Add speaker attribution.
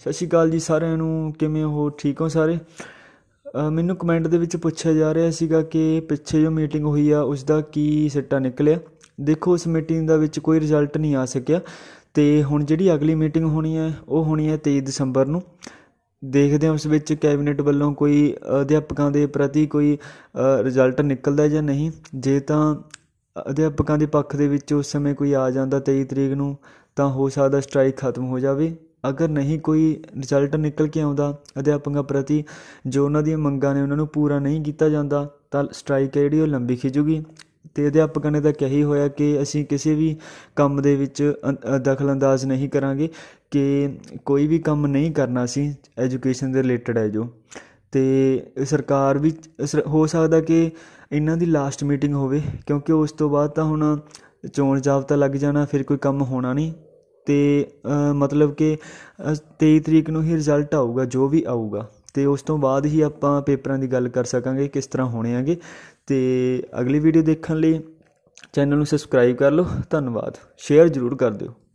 Speaker 1: ਸਤਿ ਸ਼੍ਰੀ ਅਕਾਲ ਜੀ ਸਾਰਿਆਂ ਨੂੰ ਕਿਵੇਂ ਹੋ ਠੀਕ ਹੋ ਸਾਰੇ ਮੈਨੂੰ ਕਮੈਂਟ ਦੇ ਵਿੱਚ ਪੁੱਛਿਆ ਜਾ ਰਿਹਾ ਸੀਗਾ ਕਿ ਪਿੱਛੇ ਜੋ ਮੀਟਿੰਗ ਹੋਈ ਆ ਉਸ ਦਾ ਕੀ ਸਿੱਟਾ ਨਿਕਲਿਆ ਦੇਖੋ ਉਸ ਮੀਟਿੰਗ ਦਾ ਵਿੱਚ ਕੋਈ ਰਿਜ਼ਲਟ ਨਹੀਂ ਆ ਸਕਿਆ ਤੇ ਹੁਣ ਜਿਹੜੀ ਅਗਲੀ ਮੀਟਿੰਗ ਹੋਣੀ ਹੈ ਉਹ ਹੋਣੀ ਹੈ 23 ਦਸੰਬਰ ਨੂੰ ਦੇਖਦੇ ਹਾਂ ਉਸ ਵਿੱਚ ਕੈਬਨਿਟ ਵੱਲੋਂ ਕੋਈ ਅਧਿਆਪਕਾਂ ਦੇ ਪ੍ਰਤੀ ਕੋਈ ਰਿਜ਼ਲਟ ਨਿਕਲਦਾ ਜਾਂ ਨਹੀਂ ਜੇ ਤਾਂ ਅਧਿਆਪਕਾਂ ਦੇ ਪੱਖ ਦੇ ਵਿੱਚ ਉਸ ਸਮੇਂ ਕੋਈ ਆ ਜਾਂਦਾ 23 ਤਰੀਕ ਨੂੰ ਤਾਂ ਹੋ ਸਕਦਾ ਸਟ੍ਰਾਈਕ ਖਤਮ ਹੋ ਜਾਵੇ ਅਗਰ ਨਹੀਂ ਕੋਈ ਰਿਜ਼ਲਟ ਨਿਕਲ ਕੇ ਆਉਂਦਾ ਅਧਿਆਪਕਾਂ ਪ੍ਰਤੀ ਜੋ ਉਹਨਾਂ ਦੀਆਂ ਮੰਗਾਂ ਨੇ ਉਹਨਾਂ ਨੂੰ ਪੂਰਾ ਨਹੀਂ ਕੀਤਾ ਜਾਂਦਾ ਤਾਂ ਸਟ੍ਰਾਈਕ ਹੈ ਜਿਹੜੀ ਉਹ ਲੰਬੀ ਖਿਜੂਗੀ ਤੇ ਅਧਿਆਪਕਾਂ ਨੇ ਤਾਂ ਕਹੀ ਹੋਇਆ ਕਿ ਅਸੀਂ ਕਿਸੇ ਵੀ ਕੰਮ ਦੇ ਵਿੱਚ ਦਖਲਅੰਦਾਜ਼ ਨਹੀਂ ਕਰਾਂਗੇ ਕਿ ਕੋਈ ਵੀ ਕੰਮ ਨਹੀਂ ਕਰਨਾ ਸੀ ਐਜੂਕੇਸ਼ਨ ਦੇ ਰਿਲੇਟਡ ਹੈ ਜੋ ਤੇ ਸਰਕਾਰ ਵੀ ਹੋ ਸਕਦਾ ਕਿ ਇਹਨਾਂ ਦੀ ਲਾਸਟ ਮੀਟਿੰਗ ਹੋਵੇ ਕਿਉਂਕਿ ਉਸ ਤੋਂ ਬਾਅਦ ਤਾਂ ਹੁਣ ਚੋਣ ਜਾਬਤਾ ਲੱਗ ਜਾਣਾ ਫਿਰ ਕੋਈ ਕੰਮ ਹੋਣਾ ਨਹੀਂ ਤੇ ਮਤਲਬ ਕਿ 23 ਤਰੀਕ ਨੂੰ ਹੀ ਰਿਜ਼ਲਟ ਆਊਗਾ ਜੋ ਵੀ ਆਊਗਾ ਤੇ ਉਸ ਤੋਂ ਬਾਅਦ ਹੀ ਆਪਾਂ ਪੇਪਰਾਂ ਦੀ ਗੱਲ ਕਰ ਸਕਾਂਗੇ ਕਿਸ ਤਰ੍ਹਾਂ ਹੋਣੇ ਆਗੇ ਤੇ ਅਗਲੀ ਵੀਡੀਓ ਦੇਖਣ ਲਈ ਚੈਨਲ ਨੂੰ ਸਬਸਕ੍ਰਾਈਬ ਕਰ ਲਓ ਧੰਨਵਾਦ ਸ਼ੇਅਰ ਜ਼ਰੂਰ ਕਰ ਦਿਓ